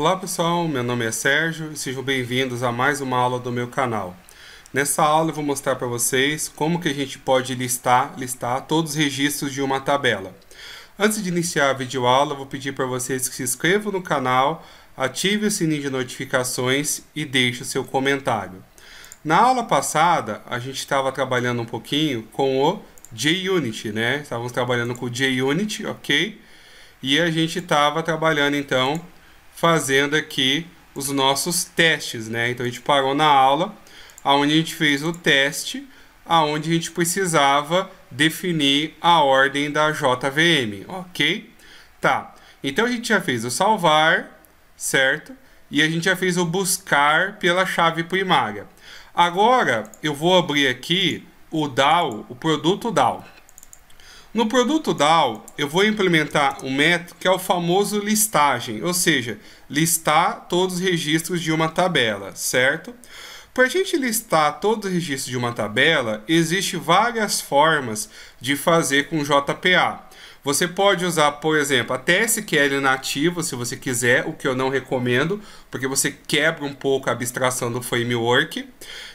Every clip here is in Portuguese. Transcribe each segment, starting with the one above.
Olá pessoal, meu nome é Sérgio e sejam bem-vindos a mais uma aula do meu canal. Nessa aula eu vou mostrar para vocês como que a gente pode listar, listar todos os registros de uma tabela. Antes de iniciar a videoaula, eu vou pedir para vocês que se inscrevam no canal, ative o sininho de notificações e deixe o seu comentário. Na aula passada, a gente estava trabalhando um pouquinho com o JUnit, né? Estávamos trabalhando com o JUnit, ok? E a gente estava trabalhando então fazendo aqui os nossos testes, né? Então a gente parou na aula, aonde a gente fez o teste, aonde a gente precisava definir a ordem da JVM, ok? Tá. Então a gente já fez o salvar, certo? E a gente já fez o buscar pela chave primária. Agora eu vou abrir aqui o DAO, o produto DAO. No produto DAO, eu vou implementar um método que é o famoso listagem, ou seja, listar todos os registros de uma tabela, certo? Para a gente listar todos os registros de uma tabela, existe várias formas de fazer com JPA. Você pode usar, por exemplo, até SQL nativo, se você quiser, o que eu não recomendo, porque você quebra um pouco a abstração do framework.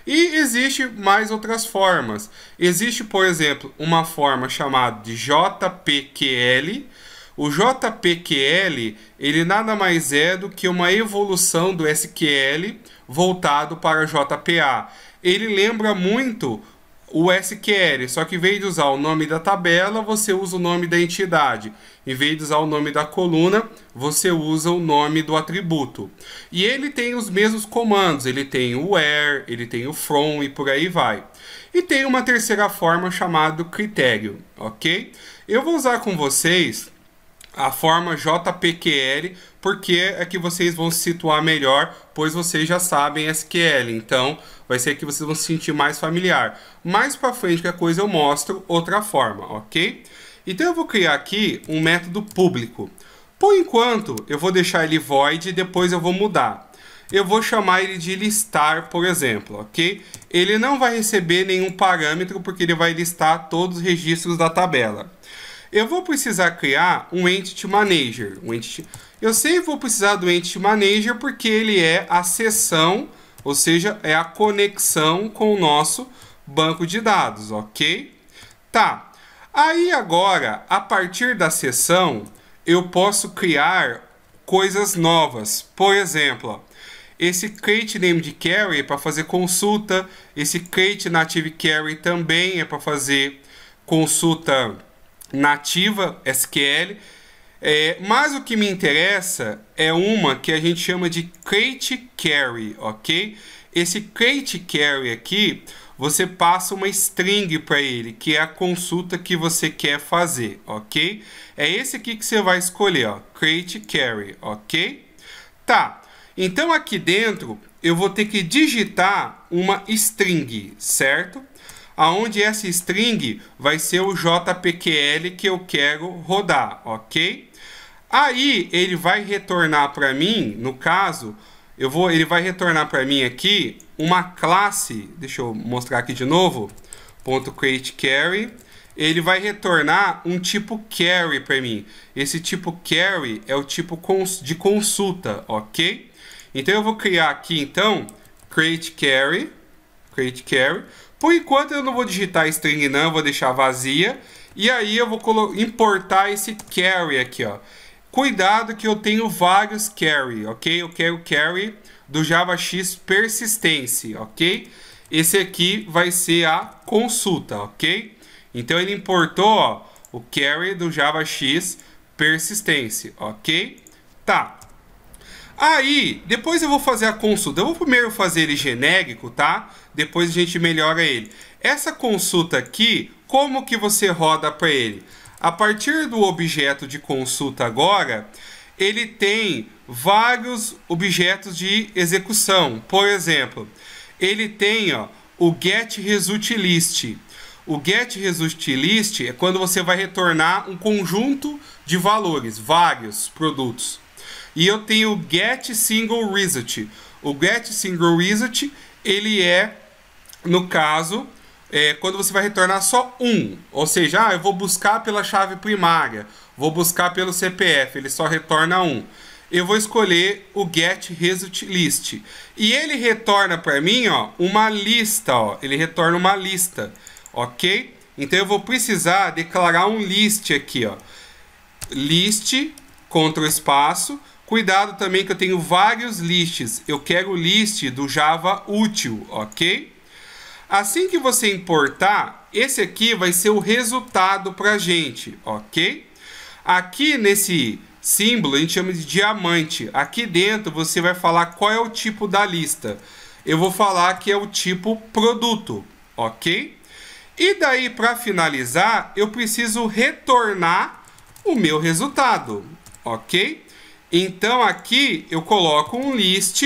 E existe mais outras formas. Existe, por exemplo, uma forma chamada de JPQL. O JPQL, ele nada mais é do que uma evolução do SQL voltado para JPA. Ele lembra muito o SQL, só que em vez de usar o nome da tabela, você usa o nome da entidade. Em vez de usar o nome da coluna, você usa o nome do atributo. E ele tem os mesmos comandos, ele tem o where, ele tem o from e por aí vai. E tem uma terceira forma chamada critério, ok? Eu vou usar com vocês a forma JPQL, porque é que vocês vão se situar melhor, pois vocês já sabem SQL, então vai ser que vocês vão se sentir mais familiar. Mais para frente que a coisa eu mostro outra forma, ok? Então eu vou criar aqui um método público. Por enquanto, eu vou deixar ele void e depois eu vou mudar. Eu vou chamar ele de listar, por exemplo, ok? Ele não vai receber nenhum parâmetro porque ele vai listar todos os registros da tabela. Eu vou precisar criar um Entity Manager. Um entity... Eu que vou precisar do Entity Manager porque ele é a sessão, ou seja, é a conexão com o nosso banco de dados, ok? Tá. Aí agora, a partir da sessão, eu posso criar coisas novas. Por exemplo, esse create name de carry é para fazer consulta, esse create native carry também é para fazer consulta nativa SQL. É, mas o que me interessa é uma que a gente chama de crate carry, ok? Esse crate carry aqui, você passa uma string para ele, que é a consulta que você quer fazer, ok? É esse aqui que você vai escolher, ó, create carry, ok? Tá, então aqui dentro eu vou ter que digitar uma string, certo? aonde essa string vai ser o JPQL que eu quero rodar, ok? Aí ele vai retornar para mim, no caso, eu vou, ele vai retornar para mim aqui uma classe, deixa eu mostrar aqui de novo, ponto create carry, ele vai retornar um tipo carry para mim. Esse tipo carry é o tipo cons de consulta, ok? Então eu vou criar aqui então create carry, create carry, por enquanto eu não vou digitar string não, vou deixar vazia. E aí eu vou importar esse carry aqui, ó. Cuidado que eu tenho vários carry, ok? Eu quero carry do JavaX Persistence, ok? Esse aqui vai ser a consulta, ok? Então ele importou ó, o carry do JavaX Persistence, ok? Tá. Aí, depois eu vou fazer a consulta. Eu vou primeiro fazer ele genérico, tá? Depois a gente melhora ele. Essa consulta aqui, como que você roda para ele? A partir do objeto de consulta agora, ele tem vários objetos de execução. Por exemplo, ele tem ó, o get result list. O get result list é quando você vai retornar um conjunto de valores, vários produtos. E eu tenho o get single result. O get single result, ele é, no caso, é, quando você vai retornar só um. Ou seja, ah, eu vou buscar pela chave primária, vou buscar pelo CPF, ele só retorna um. Eu vou escolher o get result list. E ele retorna para mim, ó, uma lista, ó. Ele retorna uma lista, OK? Então eu vou precisar declarar um list aqui, ó. List contra o espaço Cuidado também que eu tenho vários lists. Eu quero o list do Java útil, ok? Assim que você importar, esse aqui vai ser o resultado para a gente, ok? Aqui nesse símbolo a gente chama de diamante. Aqui dentro você vai falar qual é o tipo da lista. Eu vou falar que é o tipo produto, ok? E daí para finalizar, eu preciso retornar o meu resultado, ok? Então aqui eu coloco um list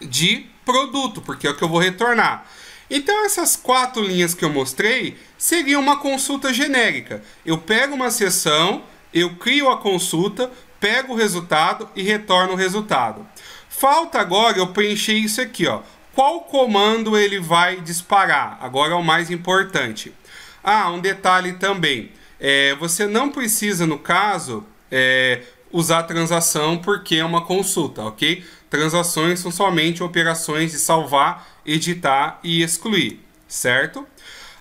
de produto, porque é o que eu vou retornar. Então essas quatro linhas que eu mostrei seria uma consulta genérica. Eu pego uma sessão, eu crio a consulta, pego o resultado e retorno o resultado. Falta agora eu preencher isso aqui, ó. Qual comando ele vai disparar? Agora é o mais importante. Ah, um detalhe também. É, você não precisa, no caso, é, usar transação porque é uma consulta, ok? Transações são somente operações de salvar, editar e excluir, certo?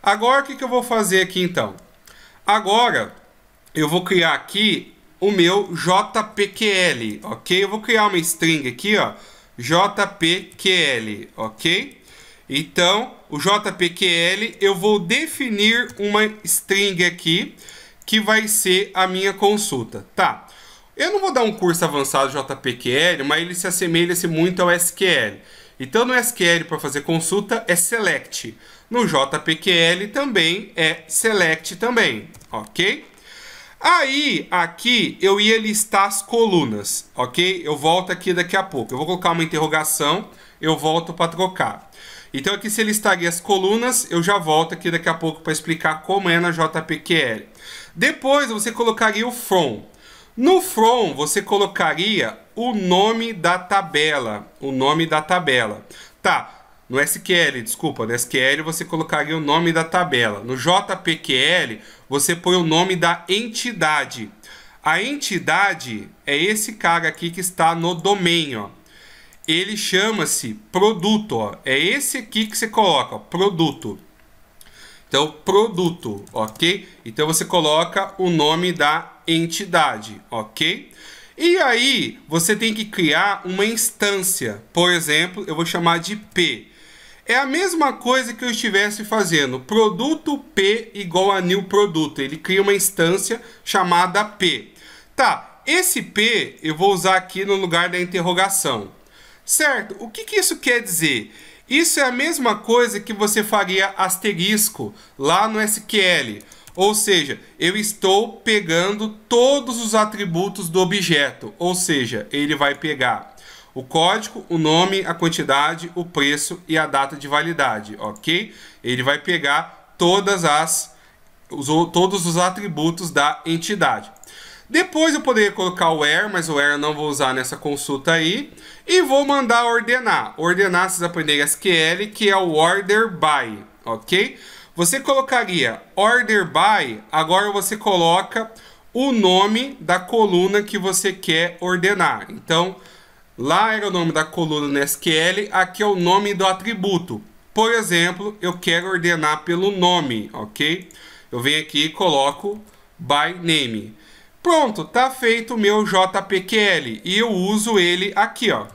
Agora, o que, que eu vou fazer aqui, então? Agora, eu vou criar aqui o meu JPQL, ok? Eu vou criar uma string aqui, ó, JPQL, ok? Então, o JPQL, eu vou definir uma string aqui que vai ser a minha consulta, tá? Eu não vou dar um curso avançado JPQL, mas ele se assemelha-se muito ao SQL. Então no SQL para fazer consulta é select. No JPQL também é select também, ok? Aí, aqui, eu ia listar as colunas, ok? Eu volto aqui daqui a pouco. Eu vou colocar uma interrogação, eu volto para trocar. Então, aqui se listaria as colunas, eu já volto aqui daqui a pouco para explicar como é na JPQL. Depois, você colocaria o from. No from você colocaria o nome da tabela, o nome da tabela. Tá, no SQL, desculpa, no SQL você colocaria o nome da tabela. No JPQL você põe o nome da entidade. A entidade é esse cara aqui que está no domain, ó. Ele chama-se produto, ó. É esse aqui que você coloca, ó, produto. Então, produto, ok? Então você coloca o nome da entidade, ok? E aí você tem que criar uma instância. Por exemplo, eu vou chamar de P. É a mesma coisa que eu estivesse fazendo. Produto P igual a new produto. Ele cria uma instância chamada P. Tá, esse P eu vou usar aqui no lugar da interrogação. Certo, o que, que isso quer dizer? Isso é a mesma coisa que você faria asterisco lá no SQL. Ou seja, eu estou pegando todos os atributos do objeto. Ou seja, ele vai pegar o código, o nome, a quantidade, o preço e a data de validade, ok? Ele vai pegar todas as, os, todos os atributos da entidade. Depois eu poderia colocar o where, mas o where eu não vou usar nessa consulta aí. E vou mandar ordenar. Ordenar, vocês aprenderem SQL, que é o order by, ok? Você colocaria order by, agora você coloca o nome da coluna que você quer ordenar. Então, lá era o nome da coluna no SQL, aqui é o nome do atributo. Por exemplo, eu quero ordenar pelo nome, ok? Eu venho aqui e coloco by name. Pronto, tá feito o meu JPQL e eu uso ele aqui, ó.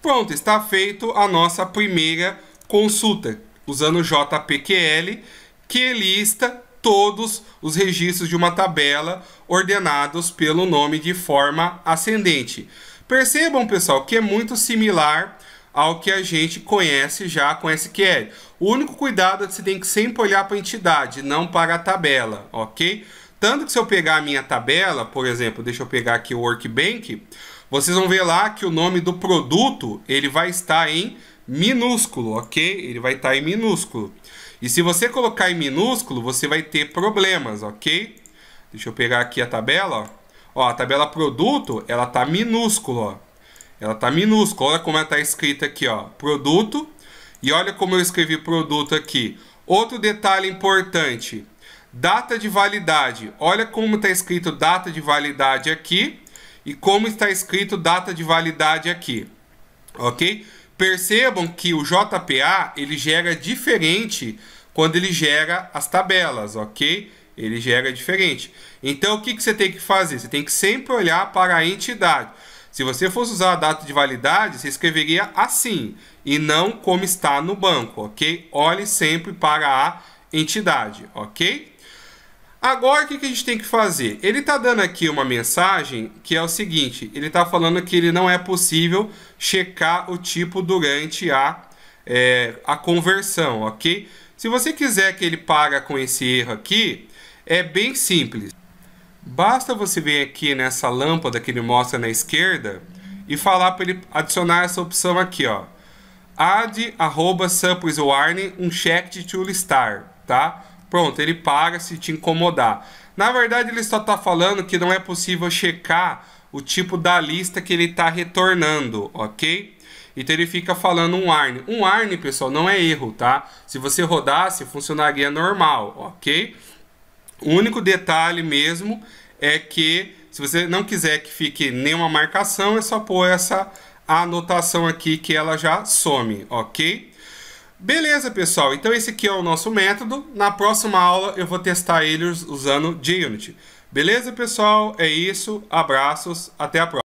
Pronto, está feito a nossa primeira consulta usando JPQL, que lista todos os registros de uma tabela ordenados pelo nome de forma ascendente. Percebam, pessoal, que é muito similar ao que a gente conhece já com SQL. O único cuidado é que você tem que sempre olhar para a entidade, não para a tabela, ok? Tanto que se eu pegar a minha tabela, por exemplo, deixa eu pegar aqui o Workbank, vocês vão ver lá que o nome do produto ele vai estar em minúsculo, ok? Ele vai estar tá em minúsculo. E se você colocar em minúsculo, você vai ter problemas, ok? Deixa eu pegar aqui a tabela, ó. a tabela produto, ela tá minúsculo, ó. Ela tá minúscula, olha como ela tá escrita aqui, ó. Produto. E olha como eu escrevi produto aqui. Outro detalhe importante, data de validade. Olha como está escrito data de validade aqui e como está escrito data de validade aqui, ok? Percebam que o JPA ele gera diferente quando ele gera as tabelas, ok? Ele gera diferente. Então o que, que você tem que fazer? Você tem que sempre olhar para a entidade. Se você fosse usar a data de validade, você escreveria assim e não como está no banco, ok? Olhe sempre para a entidade, ok? Agora o que, a gente tem que fazer? Ele está dando aqui uma mensagem que é o seguinte: ele está falando que ele não é possível checar o tipo durante a, é, a conversão, ok? Se você quiser que ele paga com esse erro aqui, é bem simples. Basta você vir aqui nessa lâmpada que ele mostra na esquerda e falar para ele adicionar essa opção aqui, ó. Add arroba samples warning um check to star, tá? pronto, ele paga se te incomodar. Na verdade, ele só está falando que não é possível checar o tipo da lista que ele está retornando, ok? Então ele fica falando um ARN. Um ARN, pessoal, não é erro, tá? Se você rodasse, funcionaria normal, ok? O único detalhe mesmo é que se você não quiser que fique nenhuma marcação, é só pôr essa anotação aqui que ela já some, ok? Beleza, pessoal. Então esse aqui é o nosso método. Na próxima aula eu vou testar eles usando Unity. Beleza, pessoal? É isso. Abraços. Até a próxima.